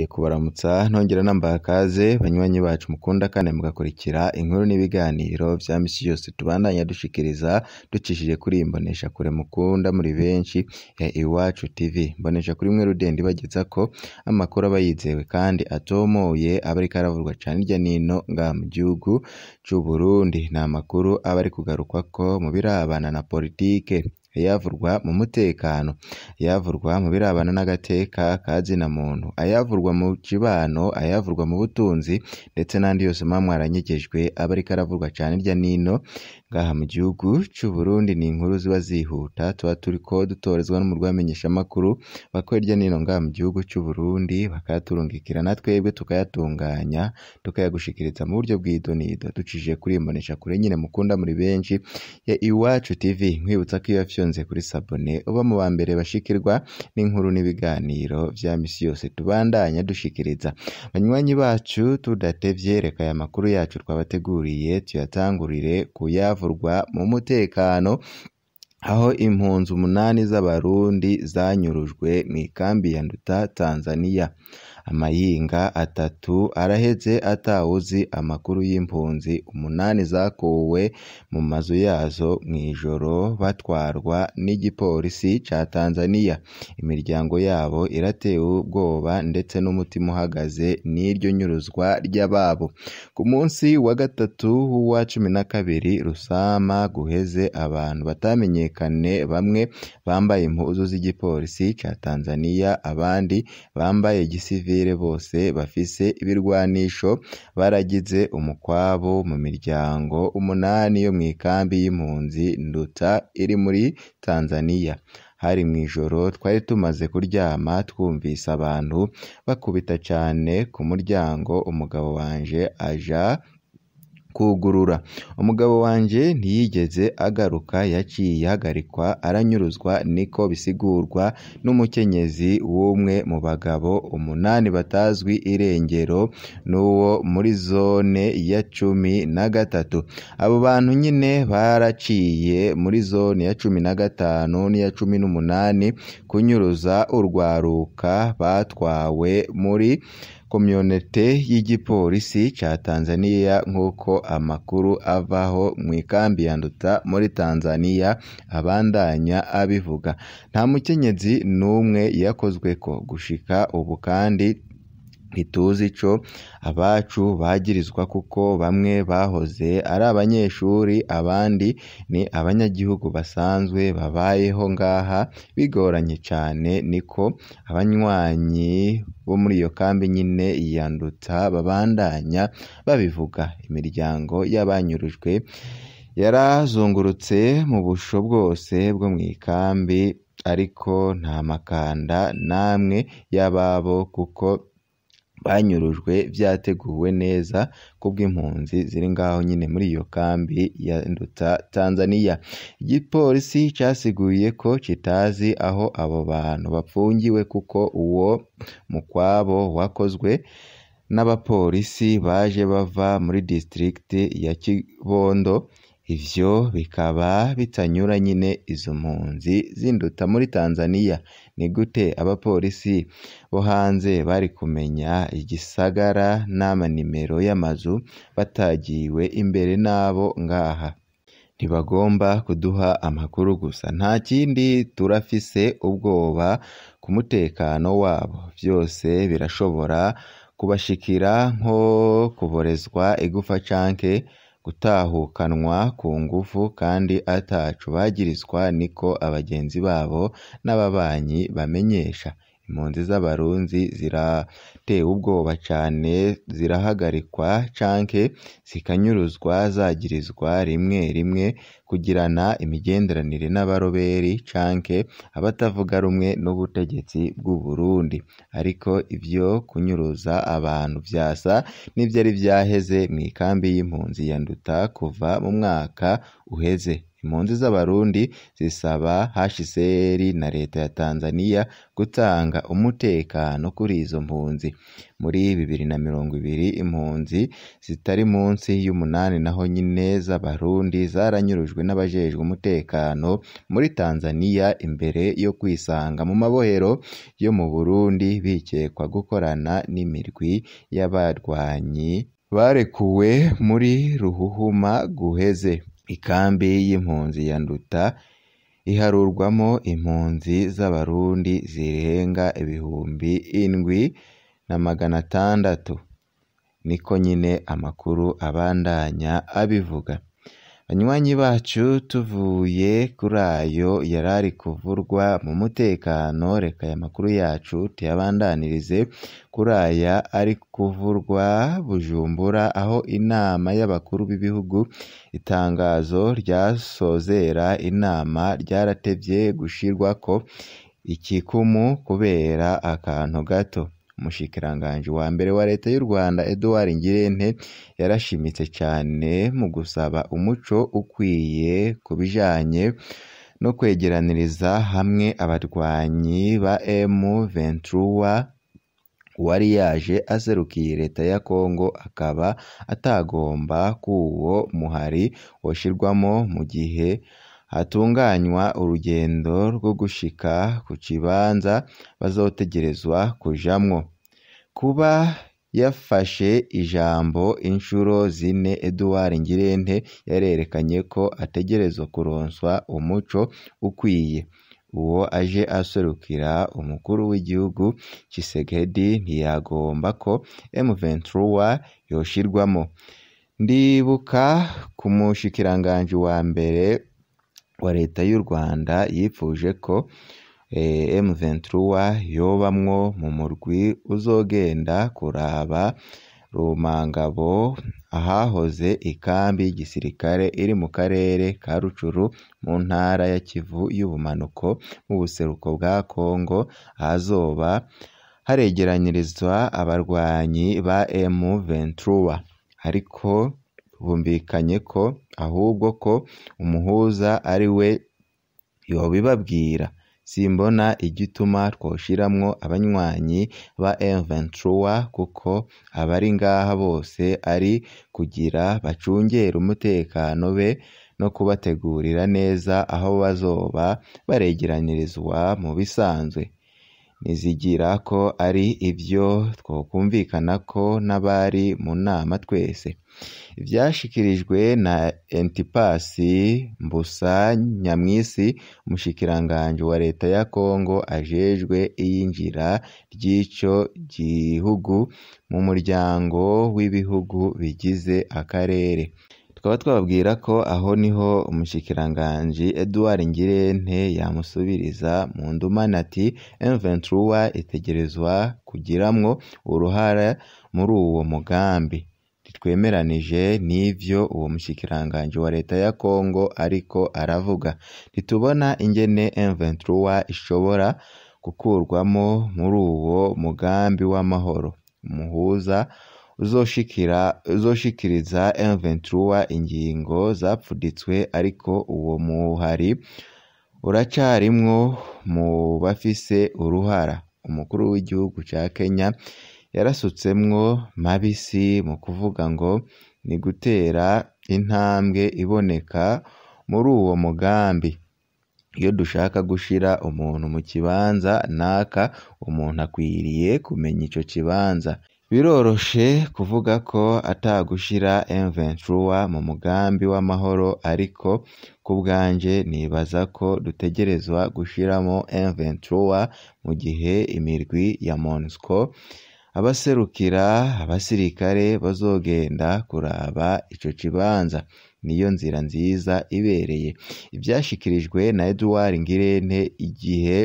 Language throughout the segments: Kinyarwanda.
ngiye kubaramutsa ntongera nambaha akaze banywanyi bacu mukunda kandi mugakurikira inkuru n'ibiganiro bya misi yose tubandanya dushikiriza dukishije kuri imbonesha kure mukunda muri benshi ya e, Iwacu TV mbonesha kuri mwe rudende bageza ko amakuru aba yizewe kandi atomoye aba ariko aravurwa cyane hirya n'ino nga mu gihugu cy'u Burundi ni amakuru aba ari kugarukwa ko mu birabana na politiki ayavurwa mu mutekano ayavurwa mu birabana n'agateka ka zina muntu ayavurwa mu kibano ayavurwa mu butunzi ndetse n'andi yose muba mwaranyegejwe aba ariko aravurwa cyane irya n'ino ngaha mu gihugu cy'u Burundi ni inkuru ziba zihuta tuba turi ko dutorezwa n'umurwa w'amenyeshamakuru bakora hirya no ngaha mu gihugu cy'u Burundi bakayaturungikira na twebwe tukayatunganya tukayagushikiriza mu buryo bw'idonido ducishije kuri imbonesha kure nyine mukunda muri benshi ya Iwacu TV nkwibutsa ko iyo wafyonze kuri sabune uba mu ba mbere bashikirwa n'inkuru n'ibiganiro bya misi yose tubandanya dushikiriza banywanyi bacu tudatevye reka aya makuru yacu twabateguriye tuyatangurire kuyavu bavurwa mu mutekano aho impunzi umunani z'Abarundi zanyurujwe mu ikambi ya Nduta Tanzania Amahinga atatu arahetse atawuzi amakuru y'impunzi umunani zakuwe mu mazu yazo mu ijoro batwarwa n'igipolisi cya Tanzania imiryango yabo irateye ubwoba ndetse n'umutima uhagaze n'iryo nyuruzwa ry'ababo ku munsi wa gatatu w'uwa cumi na kabiri Rusama guheze abantu batamenyekane bamwe bambaye impuzu z'igipolisi cya Tanzania abandi bambaye gisivili sivile bose bafise ibirwanisho baragize umukwabo mu miryango umunani yo mu ikambi y'impunzi Nduta iri muri Tanzania hari mu ijoro twari tumaze kuryama twumvise abantu bakubita cyane ku muryango umugabo wanje aja kugurura umugabo wanjye ntiyigeze agaruka yaciye ihagarikwa aranyuruzwa niko bisigurwa n'umukenyezi w'umwe mu bagabo umunani batazwi irengero n'uwo muri zone ya cumi na gatatu abo bantu nyine baraciye muri zone ya cumi na gatanu n'iya cumi n'umunani kunyuruza urwaruka batwawe muri Komyonite y'igipolisi cya Tanzania nk'uko amakuru avaho mw'ikambi ya Nduta muri Tanzania abandanya abivuga nta mukenyezi n'umwe yakozwe ko gushika ubu kandi ntituzi icyo abacu bagirizwa kuko bamwe bahoze ari abanyeshuri abandi ni abanyagihugu basanzwe babayeho ngaha bigoranye cyane niko abanywanyi bo muri iyo kambi nyine ya babandanya babivuga imiryango y'abanyurujwe yarazungurutse mu busho bwose bwo mu ikambi ariko nta makanda namwe y'ababo kuko banyurujwe byateguwe neza kubw'impunzi ziri ngaho nyine muri iyo kambi ya Nduta Tanzania igipolisi cyasiguye ko kitazi aho abo bantu bapfungiwe kuko uwo mukwabo wakozwe n'abapolisi baje bava muri district ya Kibondo Ibyo bikaba bitanyura nyine izo mpunzi zinduta muri Tanzania ni gute abapolisi bo hanze bari kumenya igisagara n'amanimero y'amazu batagiwe imbere n'abo ngaha ntibagomba kuduha amakuru gusa nta kindi turafise ubwoba ku mutekano wabo byose birashobora kubashikira nko kuborezwa igufa canke gutahukanwa ku ngufu kandi atacu bagirizwa niko abagenzi babo n'ababanyi bamenyesha Impunzi z'Abarundi ziratewe ubwoba cane zirahagarikwa canke zikanyuruzwa zagirizwa rimwe rimwe kugirana imigenderanire n'abaroberi canke abatavuga rumwe n'ubutegetsi bw'u Burundi ariko ivyo kunyuruza abantu vyasa n'ivyari vyaheze mw'ikambi y'impunzi ya Nduta kuva mu mwaka uheze. Impunzi z'Abarundi zisaba HCR na Leta ya Tanzania gutanga umutekano kuri izo mpunzi. Muri bibiri na mirongo ibiri impunzi zitari munsi y'umunani naho nyine z'Abarundi zaranyurujwe n'abajejwe umutekano muri Tanzania imbere yo kwisanga mu mabohero yo mu Burundi bikekwa gukorana n'imirwi y'abarwanyi barekuwe muri Ruhuhuma guheze. Ikambi y'impunzi ya Nduta iharurwamo impunzi z'Abarundi zirenga ibihumbi indwi na magana atandatu” niko nyine amakuru abandanya abivuga Banywanyi bacu tuvuye kuri ayo yari ari kuvurwa mu mutekano reka aya makuru yacu tuyabandanirize kuri aya ari kuvurwa Bujumbura aho inama y'abakuru b'ibihugu itangazo ryasozera inama ryaratebye ryaratevye ko ikikumu kubera akantu gato umushikiranganji wa mbere wa leta y'u rwanda eduard ngirente yarashimitse cyane mu gusaba umuco ukwiye ku bijyanye no kwegeraniriza hamwe abarwanyi ba emu ventura wari yaje aserukiye leta ya Kongo akaba atagomba k'uwo muhari washyirwamo mu gihe hatunganywa urugendo rwo gushika ku kibanza bazotegerezwa kujamwo kuba yafashe ijambo inshuro zine Edouard Ngirente yarerekanye ko ategerezwa kuronswa umuco ukwiye uwo aje aserukira umukuru w'igihugu Tshisekedi ntiyagomba ko M23 yoshirwamo ndibuka ku mushikiranganji wa mbere wa Leta y'u Rwanda yifuje ko eh, m yobamwo mu murwi uzogenda kuraba Rumangabo ahahoze ikambi y'igisirikare iri mu karere ka Rucuru mu ntara ya Kivu y'ubumanuko mu buseruko bwa Congo ahazoba haregeranyirizwa abarwanyi ba m ariko bumvikanye ko ahubwo ko umuhuza ari we yobibabwira simbona igituma twoshiramwo abanywanyi ba m kuko abari ngaha bose ari kugira bacungere umutekano be no kubategurira neza aho bazoba baregeranirizwa mu bisanzwe ntizigira ko ari ibyo twokumvikana ko n'abari mu nama twese ibyashyikirijwe na Antipas Mbusa Nyamwisi umushikiranganji wa leta ya Congo ajejwe iyinjira ryicyo gihugu mu muryango w'ibihugu bigize akarere tukaba twababwira ko aho niho umushyikiranganji Edouard Ngirente yamusubiriza mu ndumane ati m itegerezwa kugiramwo uruhara muri uwo mugambi ntitwemeranije n'ivyo uwo mushyikiranganji wa leta ya Kongo ariko aravuga ntitubona ingene m ishobora gukurwamo muri uwo mugambi w'amahoro muhuza uzoshikiriza M23 ingingo zapfuditswe ariko uwo muhari uracyarimwo mu bafise uruhara umukuru w'igihugu cya Kenya yarasutsemwo mabisi mu kuvuga ngo ni gutera intambwe iboneka muri uwo mugambi iyo dushaka gushira umuntu mu kibanza naka umuntu akwiriye kumenya icyo kibanza Biroroshe kuvuga ko atagushira M23 mu mugambi w'amahoro ariko ku bwanjye nibaza ko dutegerezwa gushiramo M23 mu gihe imirwi ya Monusco abaserukira abasirikare bazogenda kuraba icyo kibanza niyo nzira nziza ibereye” ivyashikirijwe na Edouard Ngirente igihe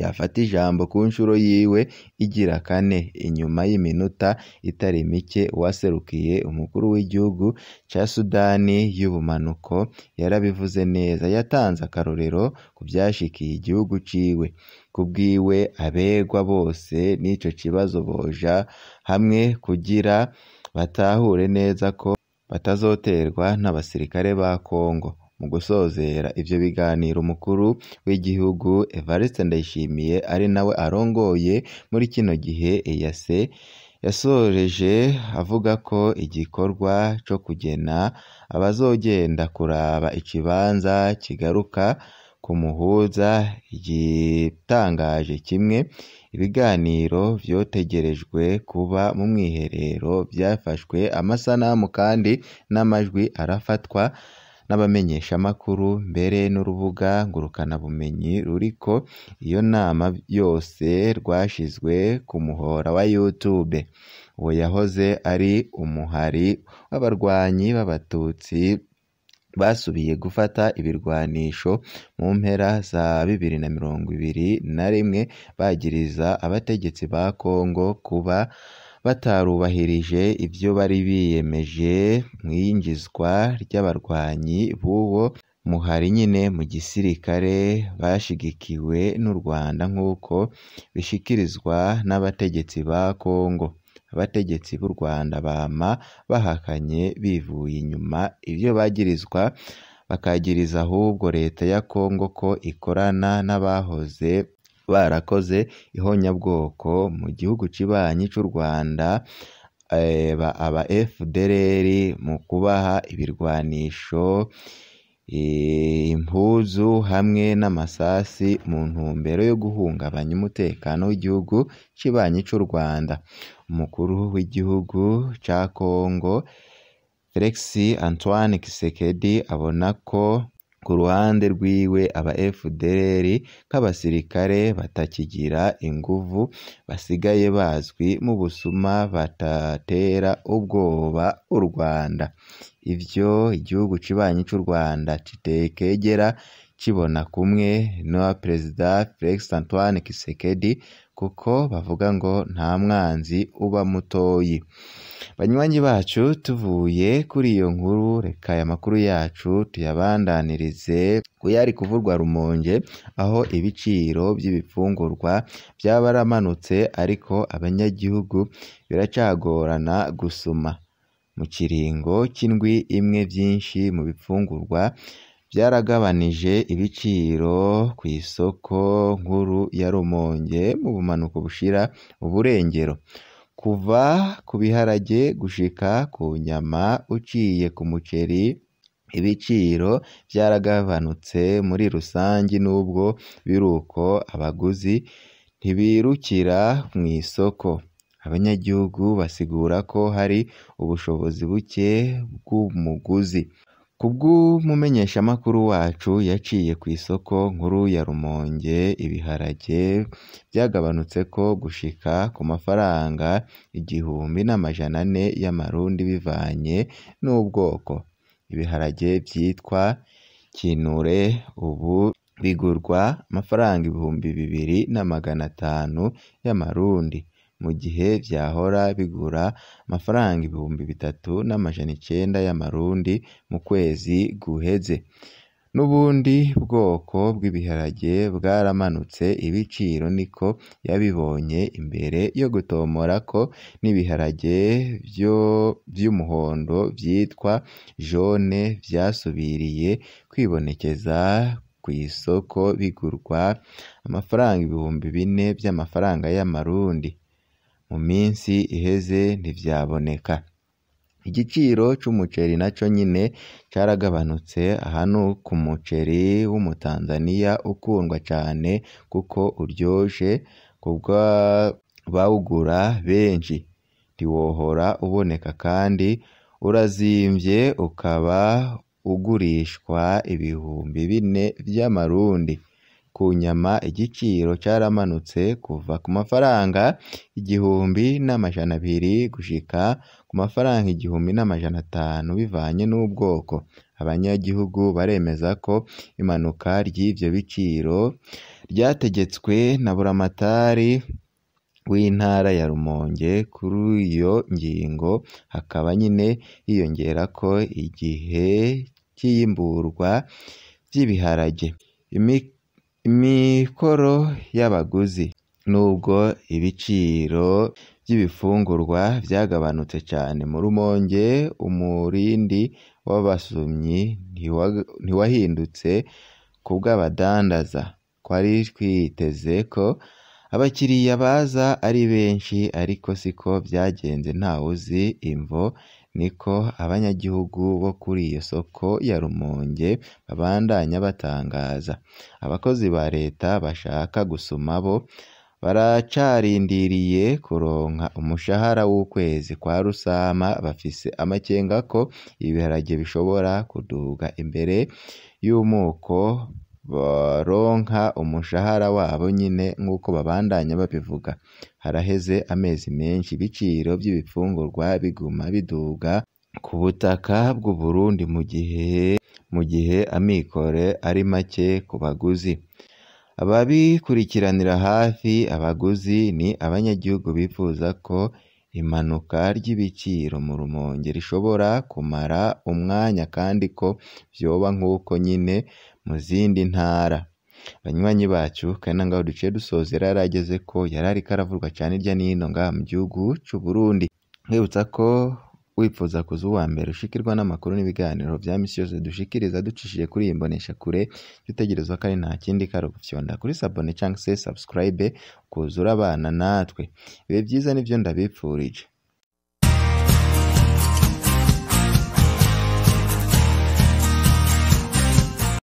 yafata ijambo ku nshuro yiwe igira kane inyuma y'iminota itari mike waserukiye umukuru w'igihugu cya Sudani y'ubumanuko yarabivuze neza yatanze akarorero ku byashikiye igihugu ciwe kubwiwe abegwa bose n'ico kibazo boja hamwe kugira batahure neza ko batazoterwa n'abasirikare ba Kongo Mu gusozera ibyo biganiro Umukuru w'Igihugu Evariste Ndayishimiye ari nawe arongoye muri kino gihe EAC yasoreje avuga ko igikorwa cyo kugena abazogenda kuraba ikibanza kigaruka ku muhuza gitangaje kimwe ibiganiro byotegerejwe kuba mu mwiherero vyafashwe amasanamu kandi n'amajwi arafatwa n'abamenyeshamakuru mbere n'urubuga ngurukanabumenyi ruriko iyo nama yose rwashyizwe ku muhora wa YouTube uwo yahoze ari umuhari w'abarwanyi b'abatutsi basubiye gufata ibirwanisho mu mpera za bibiri na mirongo ibiri na rimwe bagiriza abategetsi ba Congo kuba batarubahirije ibyo bari biyemeje mu iyingizwa ry'abarwanyi b'uwo muhari nyine mu gisirikare bashyigikiwe n'u Rwanda nk'uko bishyikirizwa n'abategetsi ba Congo abategetsi b'u Rwanda bama bahakanye bivuye inyuma ibyo bagirizwa bakagiriza ahubwo leta ya Congo ko ikorana n'abahoze barakoze ihonyabwoko mu gihugu kibanyi cy'u Rwanda eh, aba FDLR mu kubaha ibirwanisho eh, impuzu hamwe namasasi mu ntumbero yo guhungabanya umutekano w'igihugu kibanyi cy'u Rwanda umukuru w'igihugu cya Congo Felix Antoine Tshisekedi abona ko ku ruhande rwiwe aba FDLR nk'abasirikare batakigira inguvu basigaye bazwi mu busuma batatera ubwoba u Rwanda ibyo igihugu kibanyi cy'u Rwanda kitekegera kibona kumwe na Perezida Felix Antoine Tshisekedi kuko bavuga ngo nta mwanzi uba mutoyi. Banywanyi bacu tuvuye kuri iyo nkuru reka aya makuru yacu tuyabandanirize ku yari kuvurwa Rumonge aho ibiciro by'ibifungurwa byabaramanutse ariko abanyagihugu biracyagorana gusuma. Mu kiringo cy'indwi imwe byinshi mu bifungurwa byaragabanije ibiciro ku isoko nkuru ya Rumonge mu bumanuko bushira uburengero kuva ku biharage gushika ku nyama uciye ku muceri ibiciro byaragabanutse muri rusange nubwo biruko abaguzi ntibirukira mu isoko abanyagihugu basigura ko hari ubushobozi buke bw'umuguzi Kubw'umumenyeshamakuru wacu yaciye ku isoko nkuru ya Rumonge ibiharage byagabanutse ko gushika ku mafaranga igihumbi n'amajana ane y'amarundi bivanye n'ubwoko ibiharage byitwa kinure ubu bigurwa amafaranga ibihumbi bibiri na magana atanu y'amarundi mu gihe byahora bigura amafaranga ibihumbi bitatu n'amajana icyenda y'amarundi mu kwezi guheze n'ubundi bwoko bw'ibiharage bwaramanutse ibiciro niko yabibonye imbere yo gutomora ko n'ibiharage by'umuhondo byitwa jaune byasubiriye kwibonekeza ku isoko bigurwa amafaranga ibihumbi bine by'amafaranga y'amarundi mu minsi iheze ntibyaboneka igiciro cy'umuceri nacyo nyine cyaragabanutse aha ku muceri w'umutanzaniya ukundwa cyane kuko uryoshye kubwo bawugura benshi ntiwohora uboneka kandi urazimbye ukaba ugurishwa ibihumbi bine by'amarundi. ku nyama igiciro cyaramanutse kuva ku mafaranga igihumbi n'amajana abiri gushyika ku mafaranga igihumbi n'amajana atanu bivanye n'ubwoko. Abanyagihugu baremeza ko imanuka ry'ibyo biciro ryategetswe na buramatari w'Intara ya Rumonge kuri iyo ngingo hakaba nyine hiyongera ko igihe cy'iyimburwa ry'ibiharage Imikoro y'abaguzi Nubwo ibiciro by'ibifungurwa byagabanutse cyane mu Rumonge umurindi w'abasomyi ntiwahindutse ku bw'abadandaza twari twiteze ko abakiriya baza ari benshi ariko siko byagenze uzi imvo niko abanyagihugu bo kuri iyo soko ya Rumonge babandanya batangaza abakozi ba leta bashaka gusuma bo baracarindiriye kuronka umushahara w'ukwezi kwa rusama bafise amakenga ko ibiharage bishobora kuduga imbere y'umuko baronka umushahara wabo nyine nk'uko babandanya babivuga haraheze amezi menshi ibiciro by'ibifungurwa biguma biduga ku butaka bw'u Burundi mu gihe mu gihe amikore ari make ku baguzi ababikurikiranira hafi abaguzi ni abanyagihugu bifuza ko impanuka ry'ibiciro mu Rumonge rishobora kumara umwanya kandi ko vyoba nk'uko nyine mu zindi ntara banywanyi bacu kari ngaho duciye dusoza yari ageze ko yari ari karavurwa cyane irya n'ino ngaha mu gihugu cy'u Burundi nkwibutsa ko wifuza kuza uwa mbere ushikirwa n'amakuru n'ibiganiro bya misi yose dushikiriza ducishije kuri iyi mbonesha kure jya ko ari nta kindi karugufyonda kuri sabone cyangwa se subscribe kuza urabana natwe ibihe byiza nibyo ndabipfurije